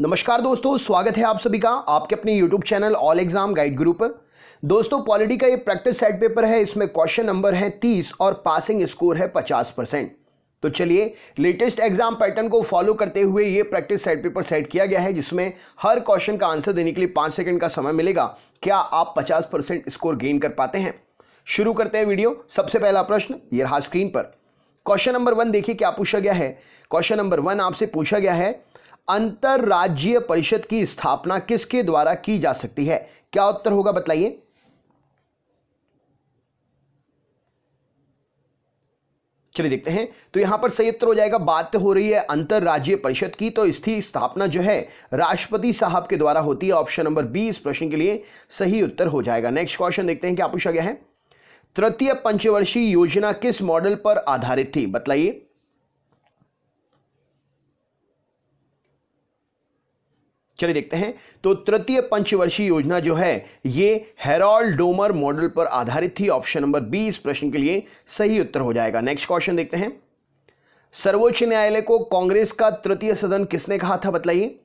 नमस्कार दोस्तों स्वागत है आप सभी का आपके अपने YouTube channel all exam guide group पर दोस्तों पॉलिटी का ये प्रैक्टिस सेट पेपर है इसमें क्वेश्चन नंबर है 30 और पासिंग स्कोर है 50 परसेंट तो चलिए लेटेस्ट एग्जाम पैटर्न को फॉलो करते हुए ये प्रैक्टिस सेट पेपर सेट किया गया है जिसमें हर क्वेश्चन का आंसर देने के लिए पाँच सेकेंड का समय मिलेगा क्या आप पचास स्कोर गेन कर पाते हैं शुरू करते हैं वीडियो सबसे पहला प्रश्न ये रहा स्क्रीन पर क्वेश्चन नंबर वन देखिए क्या पूछा गया है क्वेश्चन नंबर वन आपसे पूछा गया है अंतर्राज्यीय परिषद की स्थापना किसके द्वारा की जा सकती है क्या उत्तर होगा बताइए चलिए देखते हैं तो यहां पर सही उत्तर हो जाएगा बात हो रही है अंतरराज्यीय परिषद की तो इसकी स्थापना जो है राष्ट्रपति साहब के द्वारा होती है ऑप्शन नंबर बी इस प्रश्न के लिए सही उत्तर हो जाएगा नेक्स्ट क्वेश्चन देखते हैं क्या पूछा गया है तृतीय पंचवर्षीय योजना किस मॉडल पर आधारित थी बताइए चलिए देखते हैं तो तृतीय पंचवर्षीय योजना जो है ये हेरोल डोमर मॉडल पर आधारित थी ऑप्शन नंबर बी इस प्रश्न के लिए सही उत्तर हो जाएगा नेक्स्ट क्वेश्चन देखते हैं सर्वोच्च न्यायालय को कांग्रेस का तृतीय सदन किसने कहा था बताइए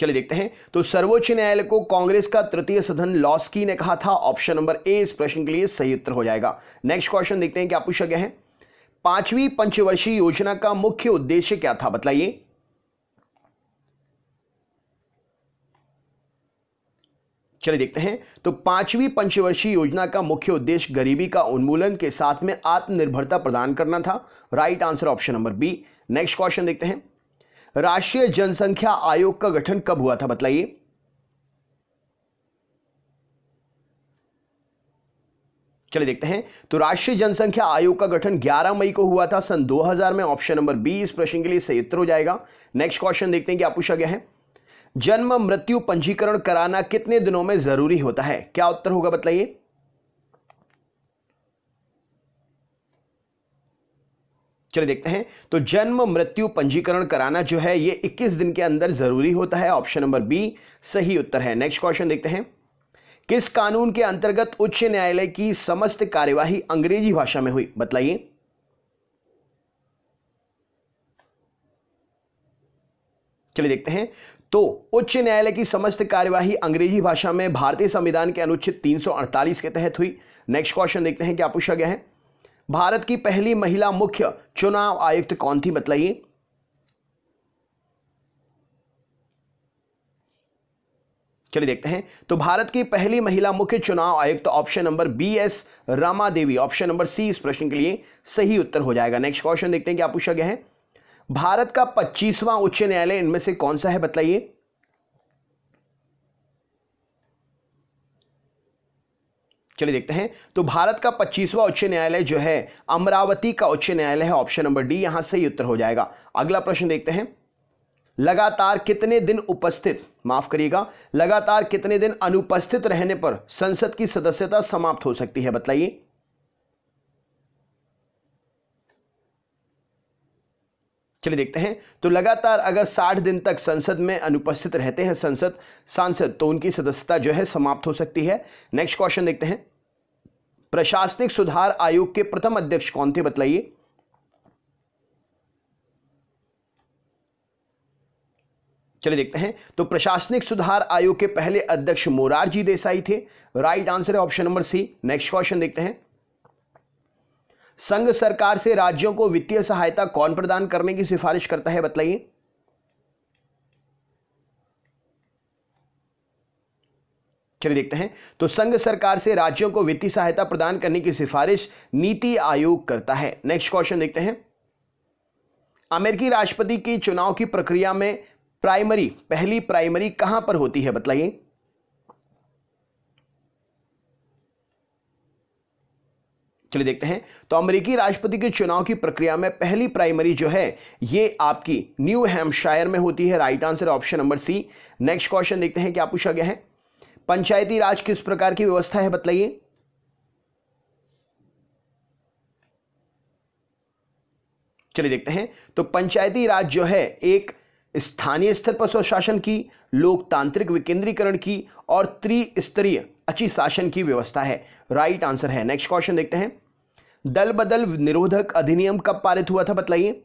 चलिए देखते हैं तो सर्वोच्च न्यायालय को कांग्रेस का तृतीय सदन लॉस्की ने कहा था ऑप्शन नंबर ए इस प्रश्न के लिए सही उत्तर हो जाएगा नेक्स्ट क्वेश्चन देखते हैं क्या पूछा गया है पांचवी पंचवर्षीय योजना का मुख्य उद्देश्य क्या था बताइए चलिए देखते हैं तो पांचवी पंचवर्षीय योजना का मुख्य उद्देश्य गरीबी का उन्मूलन के साथ में आत्मनिर्भरता प्रदान करना था right answer option number B next question देखते हैं राष्ट्रीय जनसंख्या आयोग का गठन कब हुआ था बताइए चलिए देखते हैं तो राष्ट्रीय जनसंख्या आयोग का गठन 11 मई को हुआ था सन 2000 में ऑप्शन नंबर बी इस प्रश्न के लिए सही उत्तर हो जाएगा नेक्स्ट क्वेश्चन देखते हैं क्या पूछा गया है जन्म मृत्यु पंजीकरण कराना कितने दिनों में जरूरी होता है क्या उत्तर होगा बताइए चलिए देखते हैं तो जन्म मृत्यु पंजीकरण कराना जो है ये 21 दिन के अंदर जरूरी होता है ऑप्शन नंबर बी सही उत्तर है नेक्स्ट क्वेश्चन देखते हैं किस कानून के अंतर्गत उच्च न्यायालय की समस्त कार्यवाही अंग्रेजी भाषा में हुई बताइए चलिए देखते हैं तो उच्च न्यायालय की समस्त कार्यवाही अंग्रेजी भाषा में भारतीय संविधान के अनुच्छेद 348 के तहत हुई नेक्स्ट क्वेश्चन देखते हैं क्या पूछा गया है भारत की पहली महिला मुख्य चुनाव आयुक्त कौन थी बताइए चलिए देखते हैं तो भारत की पहली महिला मुख्य चुनाव आयुक्त तो option number B S Rama Devi option number C इस प्रश्न के लिए सही उत्तर हो जाएगा नेक्स्ट क्वेश्चन देखते हैं क्या पूछा गया है भारत का पच्चीसवां उच्च न्यायालय इनमें से कौन सा है बताइए चलिए देखते हैं तो भारत का पच्चीसवा उच्च न्यायालय जो है अमरावती का उच्च न्यायालय है ऑप्शन नंबर डी यहां सही उत्तर हो जाएगा अगला प्रश्न देखते हैं लगातार कितने दिन उपस्थित माफ करिएगा लगातार कितने दिन अनुपस्थित रहने पर संसद की सदस्यता समाप्त हो सकती है बताइए चलिए देखते हैं तो लगातार अगर 60 दिन तक संसद में अनुपस्थित रहते हैं संसद सांसद तो उनकी सदस्यता जो है समाप्त हो सकती है नेक्स्ट क्वेश्चन देखते हैं प्रशासनिक सुधार आयोग के प्रथम अध्यक्ष कौन थे बतलाइए चलिए देखते हैं तो प्रशासनिक सुधार आयोग के पहले अध्यक्ष मोरारजी देसाई थे राइट आंसर है option number C next question देखते हैं संघ सरकार से राज्यों को वित्तीय सहायता कौन प्रदान करने की सिफारिश करता है बताइए चलिए देखते हैं तो संघ सरकार से राज्यों को वित्तीय सहायता प्रदान करने की सिफारिश नीति आयोग करता है नेक्स्ट क्वेश्चन देखते हैं अमेरिकी राष्ट्रपति के चुनाव की प्रक्रिया में प्राइमरी पहली प्राइमरी कहां पर होती है बतलाइए चलिए देखते हैं तो अमेरिकी राष्ट्रपति के चुनाव की प्रक्रिया में पहली प्राइमरी जो है ये आपकी न्यू हैम्पशायर में होती है right answer option number C next question देखते हैं क्या पूछा गया है पंचायती राज किस प्रकार की व्यवस्था है बतलाइए चलिए देखते हैं तो पंचायती राज जो है एक स्थानीय स्तर पर स्वशासन की लोकतांत्रिक विकेंद्रीकरण की और त्रिस्तरीय अच्छी शासन की व्यवस्था है राइट आंसर है नेक्स्ट क्वेश्चन देखते हैं दल बदल निरोधक अधिनियम कब पारित हुआ था बतलाइए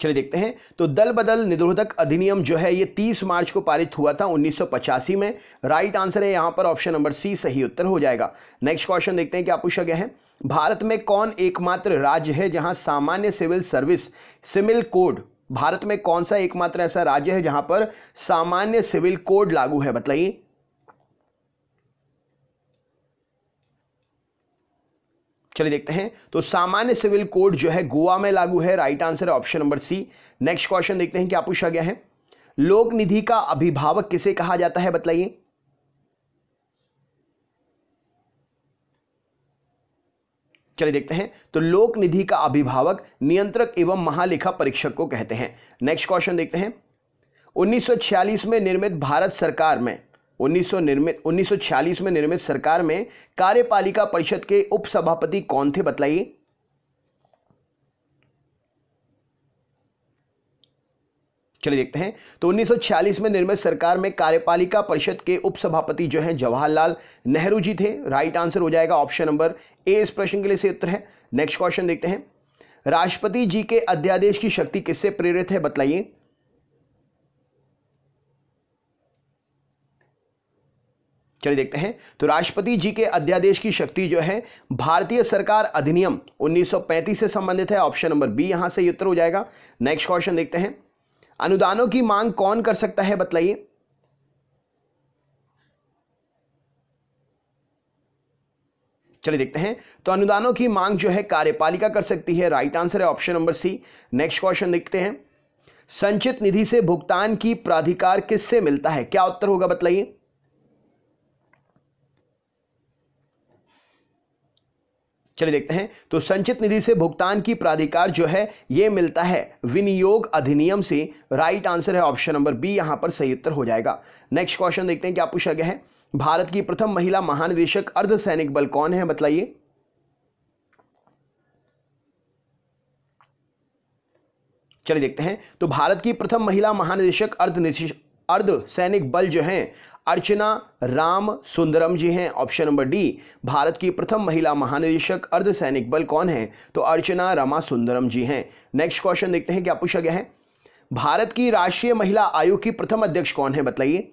चलिए देखते हैं तो दल बदल निरोधक अधिनियम जो है ये 30 मार्च को पारित हुआ था 1985 में राइट आंसर है यहां पर ऑप्शन नंबर सी सही उत्तर हो जाएगा नेक्स्ट क्वेश्चन देखते हैं क्या पूछा गया है भारत में कौन एकमात्र राज्य है जहां सामान्य civil service civil code Bharat में कौन सा एकमात्र ऐसा राज्य है जहां पर सामान्य सिविल कोड लागू है बताइए चलिए देखते हैं तो सामान्य सिविल कोड जो है गोवा में लागू है राइट आंसर है option number C next question देखते हैं क्या पूछा गया है लोक निधि का अभिभावक किसे कहा जाता है बताइए चलिए देखते हैं तो लोक निधि का अभिभावक नियंत्रक एवं महालेखा परीक्षक को कहते हैं नेक्स्ट क्वेश्चन देखते हैं 1946 में निर्मित भारत सरकार में 1900 निर्मित 1946 में निर्मित सरकार में कार्यपालिका परिषद के उपसभापति कौन थे बताइए चलिए देखते हैं तो 1946 में निर्मित सरकार में कार्यपालिका परिषद के उपसभापति जो हैं जवाहरलाल नेहरू जी थे राइट आंसर हो जाएगा ऑप्शन नंबर ए इस प्रश्न के लिए सही उत्तर है नेक्स्ट क्वेश्चन देखते हैं राष्ट्रपति जी के अध्यादेश की शक्ति किससे प्रेरित है बतलाइए चलिए देखते हैं तो राष्ट्रपति जी के अध्यादेश की शक्ति जो है भारतीय सरकार अधिनियम 1935 से संबंधित है ऑप्शन नंबर बी यहां से उत्तर हो जाएगा नेक्स्ट क्वेश्चन देखते हैं अनुदानों की मांग कौन कर सकता है बतलाइए चलिए देखते हैं तो अनुदानों की मांग जो है कार्यपालिका कर सकती है राइट आंसर है option number C next question देखते हैं संचित निधि से भुगतान की प्राधिकार किससे मिलता है क्या उत्तर होगा बतलाइए चलिए देखते हैं तो संचित निधि से भुगतान की प्राधिकार जो है यह मिलता है विनियोग अधिनियम से राइट आंसर है ऑप्शन नंबर बी यहां पर सही उत्तर हो जाएगा नेक्स्ट क्वेश्चन देखते हैं क्या पूछा गया है भारत की प्रथम महिला महानिदेशक अर्धसैनिक बल कौन है बताइए चलिए देखते हैं तो भारत की प्रथम महिला महानिदेशक अर्ध अर्ध सैनिक बल जो हैं अर्चना राम सुंदरम जी हैं ऑप्शन नंबर डी भारत की प्रथम महिला महानिदेशक अर्धसैनिक बल कौन है तो अर्चना रमा सुंदरम जी हैं नेक्स्ट क्वेश्चन देखते हैं क्या पूछा गया है भारत की राष्ट्रीय महिला आयोग की प्रथम अध्यक्ष कौन है बताइए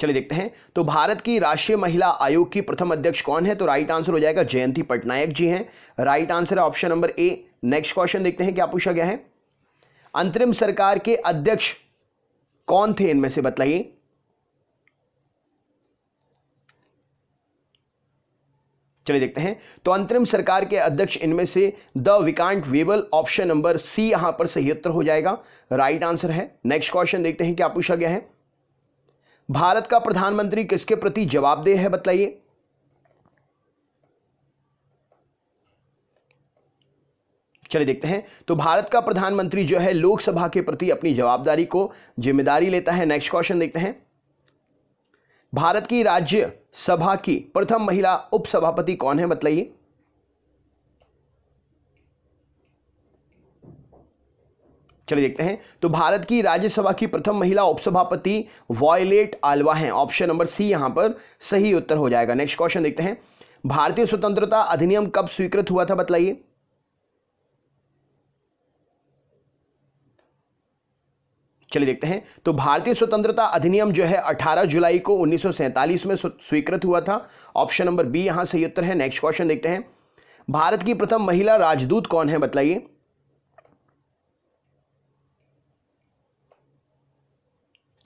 चलिए देखते हैं तो भारत की राष्ट्रीय महिला आयोग की प्रथम अध्यक्ष कौन है तो राइट आंसर हो जाएगा जयंती पटनायक जी हैं राइट आंसर है option number A next question देखते हैं क्या पूछा गया है अंतरिम सरकार के अध्यक्ष कौन थे इनमें से बताइए चलिए देखते हैं तो अंतरिम सरकार के अध्यक्ष इनमें से द विकांट वेबल ऑप्शन नंबर सी यहां पर सही उत्तर हो जाएगा राइट आंसर है नेक्स्ट क्वेश्चन देखते हैं क्या पूछा गया है भारत का प्रधानमंत्री किसके प्रति जवाबदेह है बताइए चलिए देखते हैं तो भारत का प्रधानमंत्री जो है लोकसभा के प्रति अपनी जवाबदारी को जिम्मेदारी लेता है नेक्स्ट क्वेश्चन देखते हैं भारत की राज्य सभा की प्रथम महिला उपसभापति कौन है बतलाइए चलिए देखते हैं तो भारत की राज्यसभा की प्रथम महिला उपसभापति वॉयलेट आलवा हैं ऑप्शन नंबर सी यहां पर सही उत्तर हो जाएगा नेक्स्ट क्वेश्चन देखते हैं भारतीय स्वतंत्रता अधिनियम कब स्वीकृत हुआ था बतलाइए चलिए देखते हैं तो भारतीय स्वतंत्रता अधिनियम जो है 18 जुलाई को उन्नीस में स्वीकृत हुआ था ऑप्शन नंबर बी यहां सही उत्तर है नेक्स्ट क्वेश्चन देखते हैं भारत की प्रथम महिला राजदूत कौन है बताइए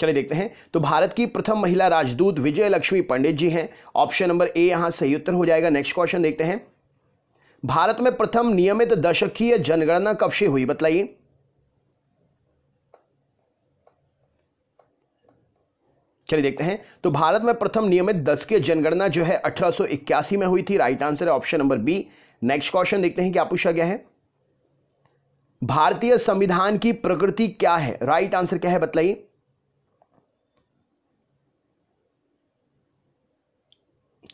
चलिए देखते हैं तो भारत की प्रथम महिला राजदूत विजय लक्ष्मी पंडित जी हैं ऑप्शन नंबर ए यहां सही उत्तर हो जाएगा नेक्स्ट क्वेश्चन देखते हैं भारत में प्रथम नियमित दशकीय जनगणना कब से हुई बतलाइए चलिए देखते हैं तो भारत में प्रथम नियमित दस की जनगणना जो है 1881 में हुई थी राइट आंसर है option number B next question देखते हैं क्या पूछा गया है भारतीय संविधान की प्रकृति क्या है राइट आंसर क्या है बताइए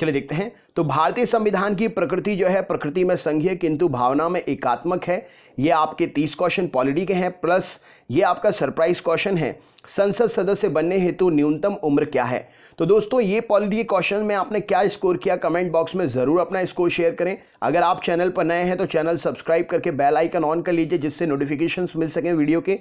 चलिए देखते हैं तो भारतीय संविधान की प्रकृति जो है प्रकृति में संघीय किंतु भावना में एकात्मक है ये आपके तीस क्वेश्चन पॉलिटी के हैं प्लस ये आपका सरप्राइज क्वेश्चन है संसद सदस्य बनने हेतु न्यूनतम उम्र क्या है तो दोस्तों ये पॉलिटी क्वेश्चन में आपने क्या स्कोर किया कमेंट बॉक्स में ज़रूर अपना स्कोर शेयर करें अगर आप चैनल पर नए हैं तो चैनल सब्सक्राइब करके बेल आइकन ऑन कर लीजिए जिससे नोटिफिकेशन मिल सकें वीडियो के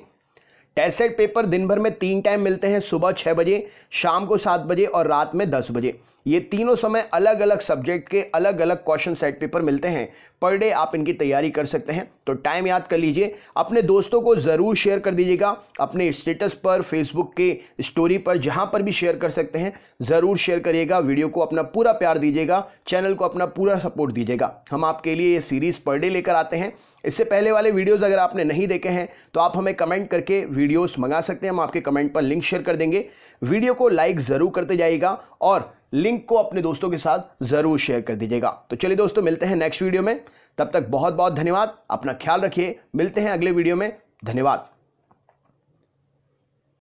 टेस्ट पेपर दिन भर में तीन टाइम मिलते हैं सुबह छः बजे शाम को सात बजे और रात में दस बजे ये तीनों समय अलग अलग सब्जेक्ट के अलग अलग क्वेश्चन सेट पेपर मिलते हैं पर डे आप इनकी तैयारी कर सकते हैं तो टाइम याद कर लीजिए अपने दोस्तों को ज़रूर शेयर कर दीजिएगा अपने स्टेटस पर फेसबुक के स्टोरी पर जहाँ पर भी शेयर कर सकते हैं ज़रूर शेयर करिएगा वीडियो को अपना पूरा प्यार दीजिएगा चैनल को अपना पूरा सपोर्ट दीजिएगा हम आपके लिए ये सीरीज़ पर डे लेकर आते हैं इससे पहले वाले वीडियोस अगर आपने नहीं देखे हैं तो आप हमें कमेंट करके वीडियोस मंगा सकते हैं हम आपके कमेंट पर लिंक शेयर कर देंगे वीडियो को लाइक ज़रूर करते जाइएगा और लिंक को अपने दोस्तों के साथ ज़रूर शेयर कर दीजिएगा तो चलिए दोस्तों मिलते हैं नेक्स्ट वीडियो में तब तक बहुत बहुत धन्यवाद अपना ख्याल रखिए मिलते हैं अगले वीडियो में धन्यवाद